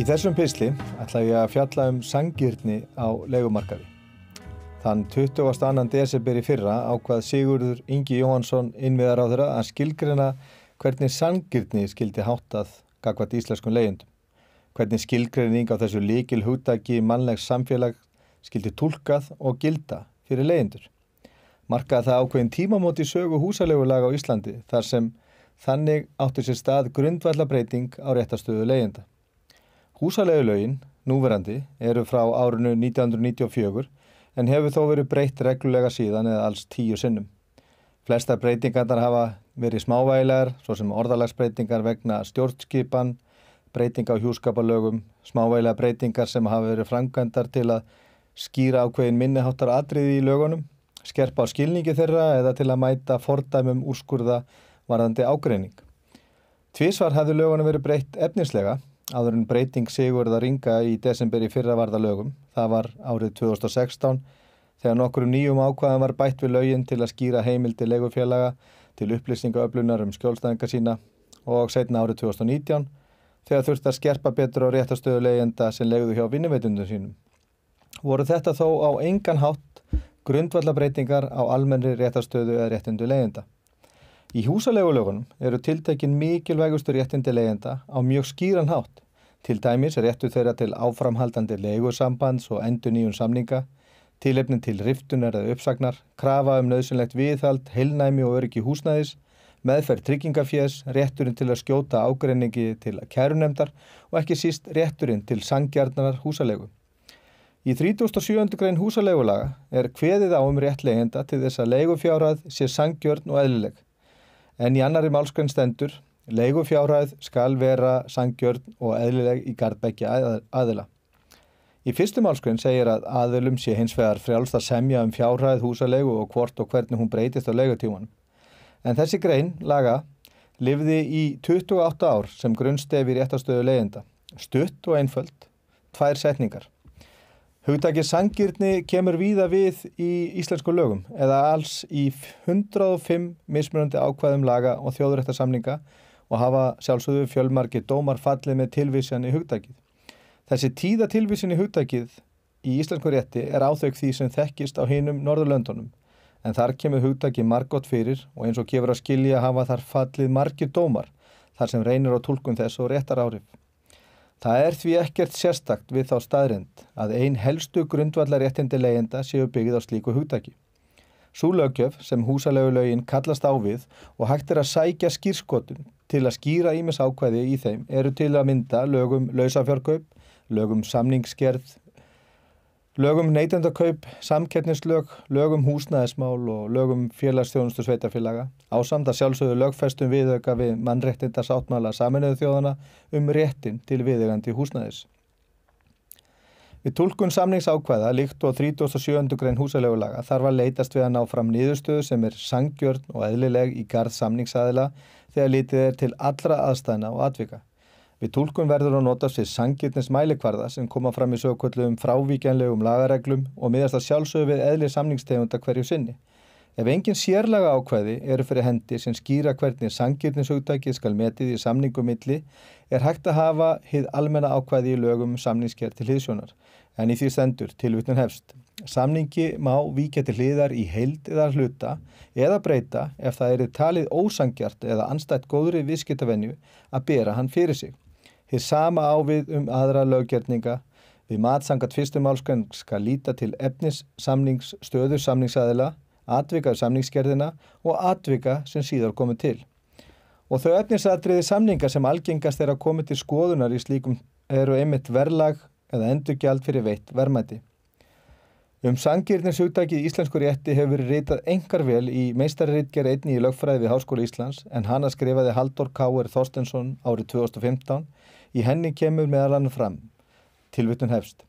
Í þessum písli ætla ég að fjalla um sangýrni á legumarkaði. Þann 22. desember í fyrra ákvað Sigurður Ingi Jóhansson innviðar á þeirra að skilgrina hvernig sangýrni skildi háttað gagvat íslenskun leyendum. Hvernig skilgrining á þessu líkil húttaki mannlegs samfélag skildi tólkað og gilda fyrir leyendur. Markaði það ákveðin tímamóti sögu húsalegulag á Íslandi þar sem Þannig áttur sér stað grundvallabreiting á réttastöðu leyenda. Húsalegulögin, núverandi, eru frá árinu 1994 en hefur þó verið breytt reglulega síðan eða alls tíu sinnum. Flesta breytingarnar hafa verið smávægilegar, svo sem orðalagsbreytingar vegna stjórnskipan, breyting á hjúskapalögum, smávægilega breytingar sem hafa verið framkvæmdar til að skýra ákveðin minniháttar atriði í lögunum, skerpa á skilningi þeirra eða til að mæta fordæmum úrskurða varðandi ágreining. Tvísvar hafði lögunum verið breytt efnislega, aður en breyting Sigurðar Inga í desemberi fyrra varða lögum. Það var árið 2016 þegar nokkur um nýjum ákvaðan var bætt við lögin til að skýra heimildi legufélaga til upplýsninga öflunar um skjólstæðinga sína og setna árið 2019 þegar þurfti að skerpa betur á réttastöðu leyenda sem legðu hjá vinnveitundum sínum. Voru þetta þó á engan hátt grundvallabreitingar á almennri réttastöðu eða réttundu leyenda. Í húsalegulegunum eru tiltekin mikilvægustu réttindi leyenda á mjög skýran hátt. Til dæmis er réttu þeirra til áframhaldandi leigursambands og endur nýjum samninga, tilefnin til riftunar eða uppsagnar, krafa um nöðsynlegt viðhald, heilnæmi og öryggi húsnæðis, meðferð tryggingafjæs, rétturinn til að skjóta ágrenningi til kærunemdar og ekki síst rétturinn til sangjarnar húsalegu. Í 37. grein húsaleigulaga er hveðið á um rétt leyenda til þess að leigufjárað sé sangjörn og eðlileg. En í annari málskönn stendur, leigufjárhæð skal vera sangjörn og eðlileg í gardbækja aðila. Í fyrstu málskönn segir að aðilum sé hins vegar frjálst að semja um fjárhæð húsalegu og hvort og hvernig hún breytist á leigutímanum. En þessi grein, laga, lifði í 28 ár sem grunnstefir í ettastöðu leyenda. Stutt og einföld, tvær setningar. Hugdækið sangirni kemur víða við í íslensku lögum eða alls í 105 mismunandi ákvaðum laga og þjóðrættarsamlinga og hafa sjálfsögðu fjölmarki dómar fallið með tilvísjan í hugdækið. Þessi tíða tilvísin í hugdækið í íslensku rétti er áþauk því sem þekkist á hinum Norðurlöndunum en þar kemur hugdækið margótt fyrir og eins og gefur að skilja hafa þar fallið margi dómar þar sem reynir á tólkun þess og réttar árið. Það er því ekkert sérstakt við þá staðrind að ein helstu grundvallaréttindi leyenda séu byggð á slíku hugdagi. Súlaugjöf sem húsalögulegin kallast á við og hægt er að sækja skýrskotum til að skýra ímis ákvæði í þeim eru til að mynda lögum lausafjörgaupp, lögum samningsskerð, Lögum neytendakaup, samkettnislög, lögum húsnæðismál og lögum félagsþjónustu sveitafélaga ásamt að sjálfsögðu lögfestum viðauka við mannréttinda sáttmála saminuðu þjóðana um réttin til viðegandi húsnæðis. Við tólkun samningsákvæða líkt og 37. grein húsalegulaga þarf að leytast við að ná fram nýðustöðu sem er sangjörn og eðlileg í garð samningsæðila þegar litið er til allra aðstæna og atvika. Við tólkum verður að nota sér sangirnins mælikvarða sem koma fram í sögkvöldum frávíkjanlegum lagareglum og miðast að sjálfsögðu við eðli samningstegunda hverju sinni. Ef engin sérlaga ákveði eru fyrir hendi sem skýra hvernig sangirninsugdækið skal metið í samningumilli er hægt að hafa hið almenna ákveði í lögum um samningsker til hliðsjónar. En í því stendur tilvutnin hefst. Samningi má víkja til hliðar í heild eða hluta eða breyta ef það eru talið ósangjart eða anstætt góðri viðskiptavenju að bera hann fyrir sig. Hér sama ávið um aðra löggerninga. Við matsangat fyrstum álskan skal líta til efnis, samnings, stöður samningsaðila, atvika samningsgerðina og atvika sem síðar komið til. Og þau efnisatriði samninga sem algengast er að komið til skoðunar í slíkum eru einmitt verlag eða endurgjald fyrir veitt vermaði. Um sangirninsugdækið íslenskur rétti hefur verið reytað engar vel í meistarriðger einni í lögfræði við Háskóla Íslands en hana skrifaði Haldur K. Þorstensson árið 2015 Í henni kemur meðal hann fram. Tilvittun hefst.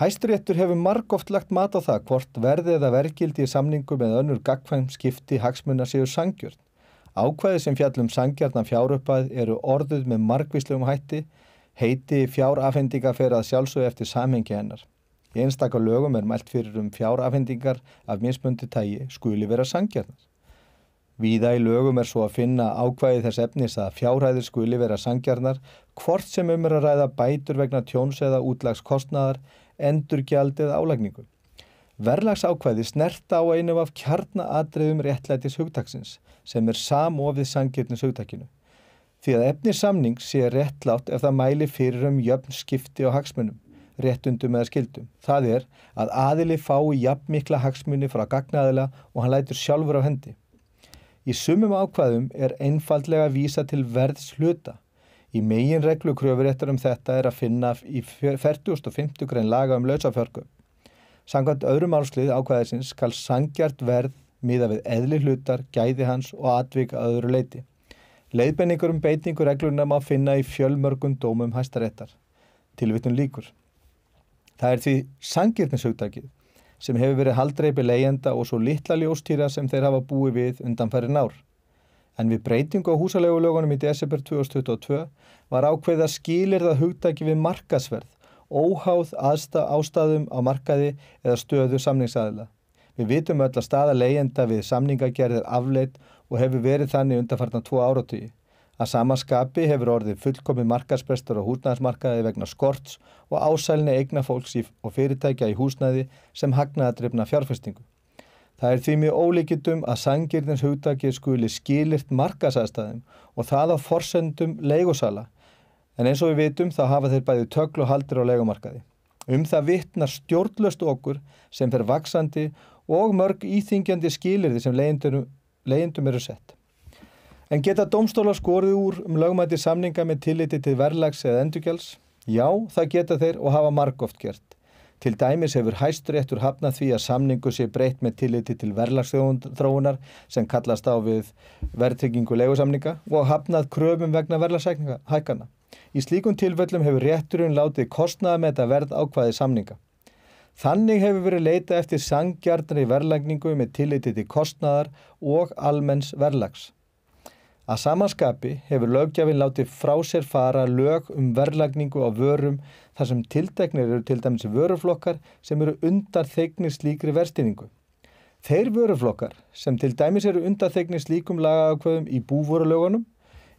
Hæsturéttur hefur margóft lagt mat á það hvort verðið eða verkildi í samningu með önnur gagfæm skipti hagsmunna séu sangjörn. Ákvæði sem fjallum sangjarnan fjáröpað eru orðuð með margvíslegum hætti, heiti fjárafendingar fer að sjálfsögja eftir samhengi hennar. Í einstakar lögum er mælt fyrir um fjárafendingar af mismundi tægi skuli vera sangjarnar. Víða í lögum er svo að finna ákvæði þess efnis að fjárhæðir skuli vera sangjarnar hvort sem um er að ræða bætur vegna tjóns eða útlagskostnaðar, endurgjald eða álægningu. Verlagsákvæði snerta á einu af kjarnadriðum réttlætis hugtaksins sem er samofið sangjarnis hugtakinu. Því að efnis samning sé réttlátt ef það mæli fyrir um jöfn skipti og hagsmunum, réttundum eða skildum. Það er að aðili fái jafn mikla hagsmuni frá gagnaðila og hann lætur sjálfur á hendi. Í sumum ákvaðum er einfallega að vísa til verðs hluta. Í megin reglu kröfuréttur um þetta er að finna í 40.50 grein laga um lausaförgum. Sangkvæmt öðrum álslið ákvaðisins skal sangjart verð miða við eðli hlutar, gæði hans og atvika öðru leiti. Leiðbenningur um beitingu regluna má finna í fjölmörgum dómum hæstaréttar. Tilvittum líkur. Það er því sangjirnishugdagið sem hefur verið haldreipi leyenda og svo litla ljóstýra sem þeir hafa búið við undanferri nár. En við breytingu á húsalegulegunum í desember 2022 var ákveð að skilir það hugdagi við markasverð, óháð aðsta ástæðum á markaði eða stöðu samningsaðila. Við vitum öll að staða leyenda við samningagerðir afleitt og hefur verið þannig undanfartan tvo áratíi. Að samanskapi hefur orðið fullkomi markasprestur á húsnæðismarkaði vegna skorts og ásælni eigna fólks og fyrirtækja í húsnæði sem hagnaða drefna fjárfestingu. Það er því mjög ólíkitum að sangirnins hugdagið skuli skilirt markasæðstæðum og það á forsendum leigosala. En eins og við vitum þá hafa þeir bæði tögl og haldir á leigumarkaði. Um það vittnar stjórnlöst okkur sem fer vaksandi og mörg íþingjandi skilirði sem leyendum eru sett. En geta domstóla skorið úr um lögmæti samninga með tilliti til verðlags eða endurgjáls? Já, það geta þeir og hafa margóft gert. Til dæmis hefur hæstur réttur hafnað því að samningu sé breytt með tilliti til verðlagsþróunar sem kallast á við verðtryggingu legusamninga og hafnað kröfum vegna verðlagsækninga. Í slíkun tilvöllum hefur rétturinn látið kostnaða með þetta verð ákvaði samninga. Þannig hefur verið leita eftir sangjarnri verðlagningu með tilliti til kostnaðar og almenns verðlags. Að samanskapi hefur lögjafinn látið frá sér fara lög um verðlagningu á vörum þar sem tildegnir eru til dæmis vöruflokkar sem eru undar þeignir slíkri verðstýningu. Þeir vöruflokkar sem til dæmis eru undar þeignir slíkum lagaákvöðum í búvörulögunum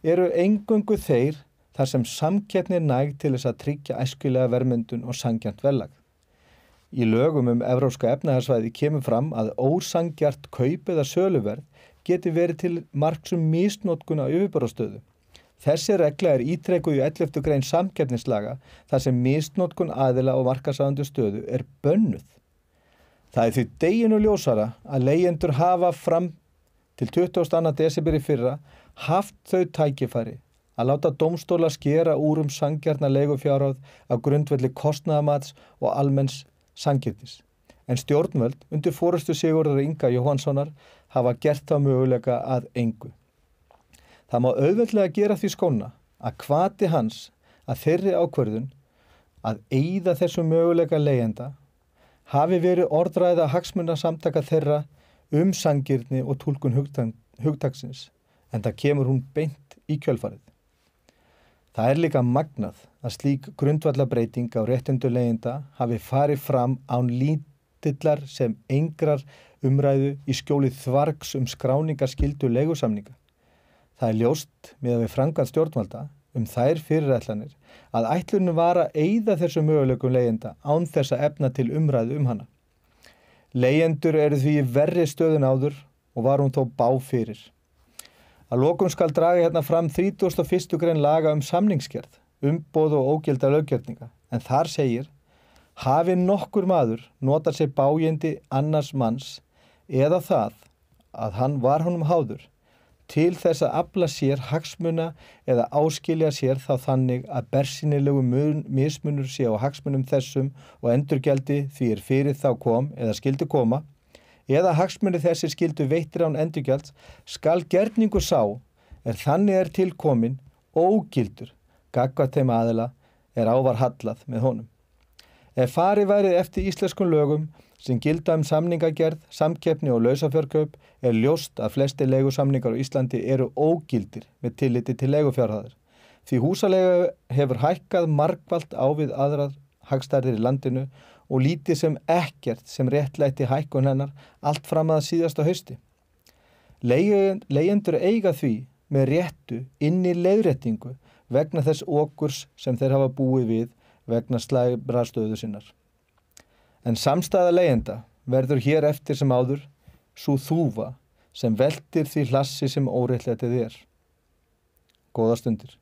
eru engungu þeir þar sem samkettni næg til þess að tryggja æskilega verðmyndun og sangjant verðlag. Í lögum um Evróska efnahagsvæði kemur fram að ósangjart kaup eða söluverð geti verið til marksum mísnótkun á yfirborðastöðu. Þessi regla er ítrekku í 11. grein samkefnislaga þar sem mísnótkun aðila og markasáðandi stöðu er bönnuð. Það er því deginu ljósara að leyendur hafa fram til 22. desibir í fyrra haft þau tækifari að láta domstóla skera úr um sangjarnar leigufjáráð á grundvelli kostnaðamats og almenns sangjarnis en stjórnvöld undir fórustu Sigurður Inga Jóhanssonar hafa gert það möguleika að engu. Það má auðveldlega gera því skóna að kvati hans að þeirri ákverðun að eigða þessu möguleika leyenda hafi verið orðræða hagsmunna samtaka þeirra um sangirni og tólkun hugtagsins en það kemur hún beint í kjölfarið. Það er líka magnað að slík grundvallabreiting á réttundu leyenda hafi farið fram án lít dillar sem engrar umræðu í skjólið þvargs um skráningarskildu legusamninga. Það er ljóst með að við frangan stjórnvalda um þær fyrirætlanir að ætlunum var að eyða þessu möguleikum leyenda án þess að efna til umræðu um hana. Leyendur eru því verri stöðun áður og var hún þó báfyrir. Að lokum skal draga hérna fram 31. grein laga um samningskjörð, umboð og ógjölda löggjörninga en þar segir hafi nokkur maður notað sér bájandi annars manns eða það að hann var honum háður til þess að afla sér hagsmuna eða áskilja sér þá þannig að bersinilegu mismunur sé á hagsmunum þessum og endurgjaldi því er fyrir þá kom eða skildu koma eða hagsmunni þessi skildu veitir án endurgjalds skal gerningu sá er þannig er tilkomin ógildur gagvað þeim aðila er ávar hallað með honum. Ef fari værið eftir íslenskum lögum sem gilda um samningagerð, samkeppni og lausafjörgjöp er ljóst að flesti legusamningar á Íslandi eru ógildir með tilliti til legufjárhæðar. Því húsalega hefur hækkað markvalt ávið aðrar hagstærðir í landinu og lítið sem ekkert sem réttlæti hækkun hennar allt fram að síðasta hausti. Leyendur eiga því með réttu inn í leiðréttingu vegna þess okurs sem þeir hafa búið við vegna slæbra stöðu sinnar. En samstæða leyenda verður hér eftir sem áður svo þúfa sem veldir því hlassi sem óreitlega til þér. Góða stundir.